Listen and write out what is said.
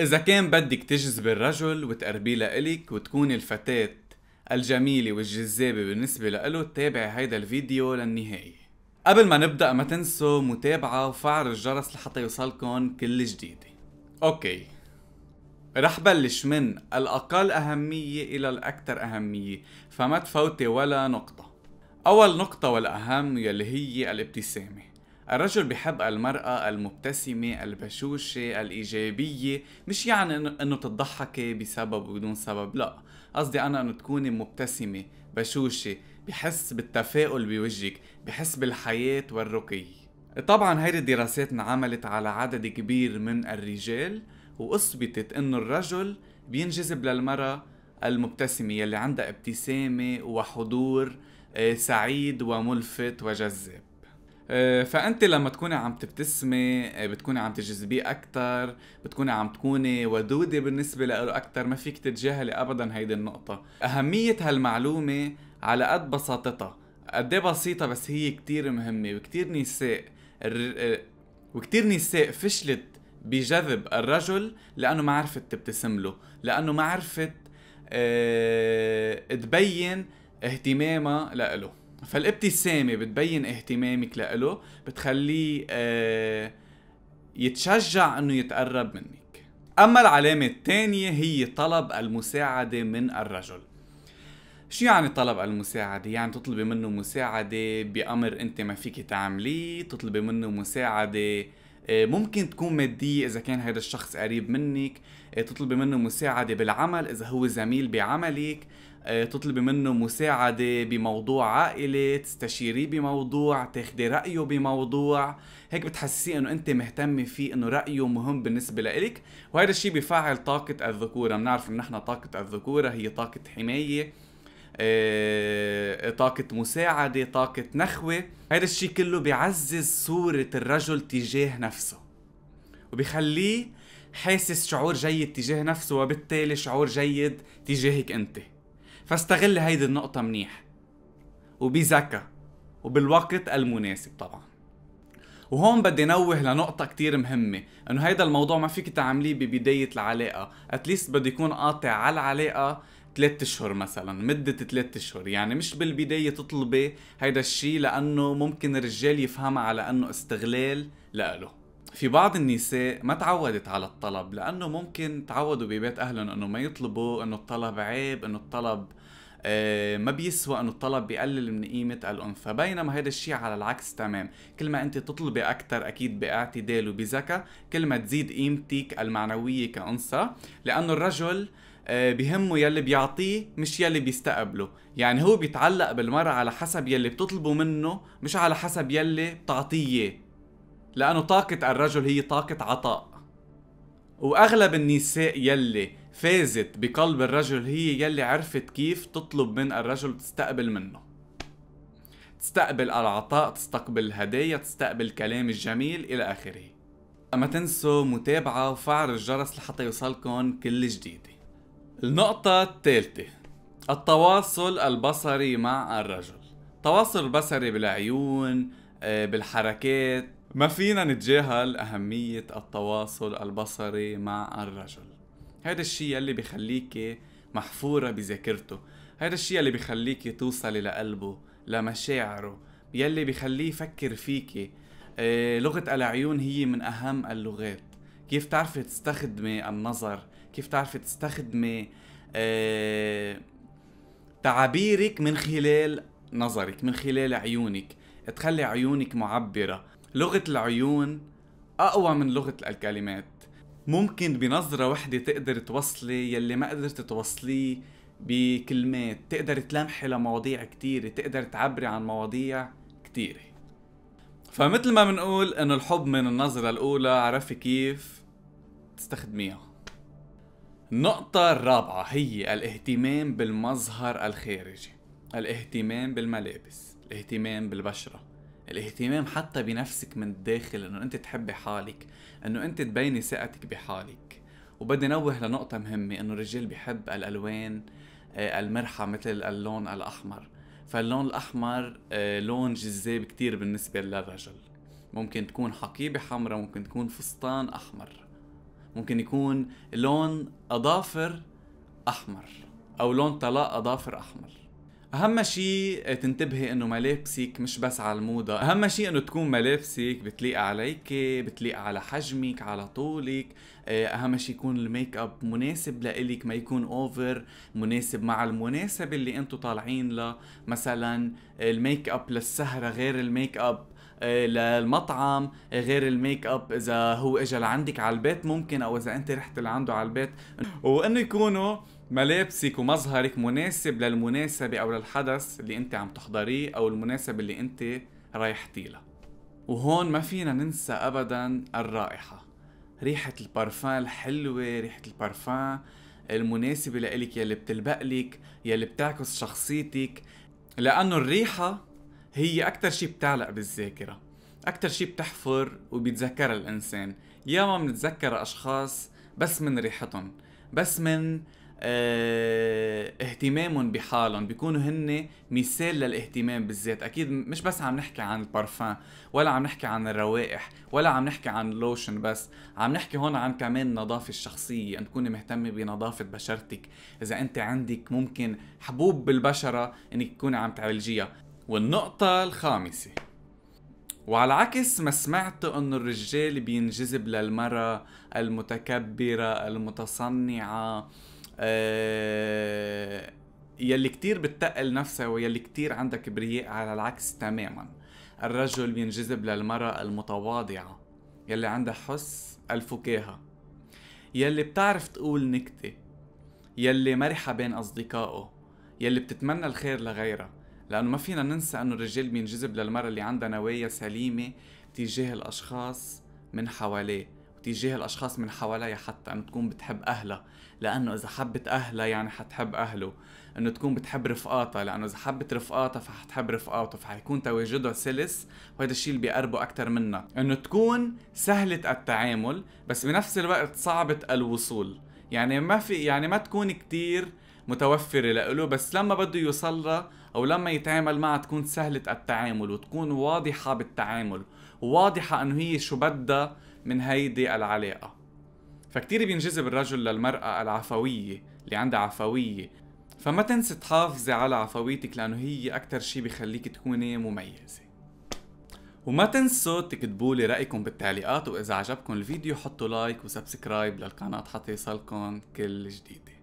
إذا كان بدك تجذب الرجل وتقربيه لإلك وتكون الفتاة الجميلة والجذابة بالنسبة لإله تابع هيدا الفيديو للنهاية قبل ما نبدأ ما تنسوا متابعة وفعل الجرس لحتى يوصلكم كل جديد أوكي رح بلش من الأقل أهمية إلى الأكثر أهمية فما تفوتي ولا نقطة أول نقطة والأهم يلي هي الابتسامة الرجل بحب المرأة المبتسمة البشوشة الإيجابية مش يعني أنه تضحكي بسبب وبدون سبب لا قصدي أنا أنه تكوني مبتسمة بشوشة بحس بالتفاؤل بوجهك بحس بالحياة والرقي طبعا هيدي الدراسات انعملت على عدد كبير من الرجال واثبتت انه الرجل بينجذب للمرأة المبتسمة يلي عندها ابتسامة وحضور آه، سعيد وملفت وجذاب آه، فانت لما تكوني عم تبتسمي آه، بتكوني عم تجذبيه اكثر بتكوني عم تكوني ودوده بالنسبه له اكثر ما فيك تتجاهلي ابدا هيدي النقطه اهميه هالمعلومه على قد بساطتها قد إيه بسيطه بس هي كتير مهمه وكتير نساء الر... آه، وكتير نساء فشلت بجذب الرجل لانه ما عرفت تبتسم له لانه ما عرفت تبين اهتمامها لإله فالابتسامة بتبين اهتمامك لإله بتخليه آه يتشجع انه يتقرب منك اما العلامة الثانية هي طلب المساعدة من الرجل شو يعني طلب المساعدة؟ يعني تطلبي منه مساعدة بأمر أنت ما فيك تعمليه تطلبي منه مساعدة آه، ممكن تكون مادية إذا كان هذا الشخص قريب منك آه، تطلبي منه مساعدة بالعمل إذا هو زميل بعملك آه، تطلبي منه مساعدة بموضوع عائلة تستشيريه بموضوع تاخدي رأيه بموضوع هيك بتحسسيه انه انت مهتمة فيه انه رأيه مهم بالنسبة لإلك وهذا الشيء بفعل طاقة الذكورة بنعرف ان نحن طاقة الذكورة هي طاقة حماية آه، آه، طاقة مساعدة طاقة نخوة هذا الشيء كله بيعزز صورة الرجل تجاه نفسه وبيخليه حاسس شعور جيد تجاه نفسه وبالتالي شعور جيد تجاهك انت فاستغل هيدي النقطة منيح وبذكاء وبالوقت المناسب طبعا وهون بدي نوه لنقطة كتير مهمة انه هيدا الموضوع ما فيك تعمليه ببداية العلاقة اتليست بده يكون قاطع على العلاقة ثلاثة اشهر مثلا مدة ثلاثة اشهر يعني مش بالبداية تطلبي هيدا الشيء لانه ممكن الرجال يفهمها على انه استغلال لإله في بعض النساء ما تعودت على الطلب لانه ممكن تعودوا ببيت اهلهم انه ما يطلبوا انه الطلب عيب انه الطلب آه ما بيسوى انه الطلب بيقلل من قيمة الانثى بينما هيدا الشيء على العكس تمام كل ما انت تطلبي اكثر اكيد باعتدال وبذكاء كل ما تزيد قيمتك المعنوية كانثى لانه الرجل آه، بهمه يلي بيعطيه مش يلي بيستقبله يعني هو بيتعلق بالمرأة على حسب يلي بتطلبه منه مش على حسب يلي بتعطيه لأنه طاقة الرجل هي طاقة عطاء وأغلب النساء يلي فازت بقلب الرجل هي يلي عرفت كيف تطلب من الرجل وتستقبل منه تستقبل العطاء تستقبل الهدايا تستقبل الكلام الجميل إلى آخره ما تنسوا متابعة وفعل الجرس لحتى يوصلكم كل جديد النقطة الثالثة التواصل البصري مع الرجل التواصل البصري بالعيون آه، بالحركات ما فينا نتجاهل أهمية التواصل البصري مع الرجل هذا الشيء اللي بخليك محفورة بذاكرته هذا الشيء اللي بخليك توصلي لقلبه لمشاعره يلي بخليه يفكر فيكي آه، لغة العيون هي من أهم اللغات كيف تعرفي تستخدمي النظر كيف تعرفي تستخدمي آه، تعابيرك من خلال نظرك من خلال عيونك تخلي عيونك معبرة لغة العيون أقوى من لغة الكلمات ممكن بنظرة وحدة تقدر توصلي يلي ما قدرت توصليه بكلمات تقدر تلمحي لمواضيع كتيرة تقدر تعبري عن مواضيع كتيرة فمثل ما بنقول انه الحب من النظرة الأولى عرفي كيف تستخدميها النقطة الرابعة هي الاهتمام بالمظهر الخارجي الاهتمام بالملابس الاهتمام بالبشرة الاهتمام حتى بنفسك من الداخل انه انت تحبي حالك انه انت تبيني ثقتك بحالك وبدي نوه لنقطة مهمة انه الرجال بيحب الالوان آه، المرحة مثل اللون الاحمر فاللون الاحمر آه، لون جذاب كتير بالنسبة للرجل ممكن تكون حقيبة حمراء ممكن تكون فستان احمر ممكن يكون لون اظافر احمر او لون طلاق اظافر احمر اهم شيء تنتبهي انه ملابسك مش بس على الموضة اهم شيء انه تكون ملابسك بتليق عليك بتليق على حجمك على طولك آه، اهم شيء يكون الميك اب مناسب لإلك ما يكون اوفر مناسب مع المناسبة اللي انتم طالعين له مثلا الميك اب للسهرة غير الميك اب آه، للمطعم آه، غير الميك اب اذا هو اجى لعندك على البيت ممكن او اذا انت رحت لعنده على البيت وانه يكونوا ملابسك ومظهرك مناسب للمناسبة أو للحدث اللي أنت عم تحضريه أو المناسبة اللي أنت رايحتي لها وهون ما فينا ننسى أبدا الرائحة ريحة البارفان الحلوة ريحة البارفان المناسبة لإلك يلي بتلبق لك يلي بتعكس شخصيتك لأنه الريحة هي أكتر شي بتعلق بالذاكرة أكتر شي بتحفر وبيتذكرها الإنسان ياما بنتذكر أشخاص بس من ريحتهم بس من آه، اهتمامهم بحالهم بيكونوا هن مثال للاهتمام بالذات اكيد مش بس عم نحكي عن البارفان ولا عم نحكي عن الروائح ولا عم نحكي عن اللوشن بس عم نحكي هون عن كمان النظافة الشخصية ان تكوني مهتمة بنظافة بشرتك اذا انت عندك ممكن حبوب بالبشرة انك تكوني عم تعالجيها والنقطة الخامسة وعلى عكس ما سمعت انه الرجال بينجذب للمرة المتكبرة المتصنعة آه يلي كتير بتتقل نفسها ويلي كتير عندها كبرياء على العكس تماما الرجل بينجذب للمرة المتواضعة يلي عندها حس الفكاهة يلي بتعرف تقول نكتة يلي مرحة بين أصدقائه يلي بتتمنى الخير لغيرها لأنه ما فينا ننسى أنه الرجال بينجذب للمرأة اللي عندها نوايا سليمة تجاه الأشخاص من حواليه وتجاه الأشخاص من حواليها حتى أنه تكون بتحب أهلها لأنه إذا حبت أهلها يعني حتحب أهله أنه تكون بتحب رفقاتها لأنه إذا حبت رفقاتها فحتحب رفقاته فحيكون تواجدها سلس وهذا الشيء اللي بيقربه أكثر منها أنه تكون سهلة التعامل بس بنفس الوقت صعبة الوصول يعني ما في يعني ما تكون كتير متوفرة لإله بس لما بده يوصلها او لما يتعامل معها تكون سهله التعامل وتكون واضحه بالتعامل وواضحه انه هي شو بدها من هيدي العلاقه فكتير بينجذب الرجل للمرأة العفوية اللي عندها عفوية فما تنسي تحافظي على عفويتك لأنه هي أكتر شي بخليك تكوني مميزة وما تنسوا تكتبوا لي رأيكم بالتعليقات وإذا عجبكم الفيديو حطوا لايك وسبسكرايب للقناة حتى يصلكم كل جديدة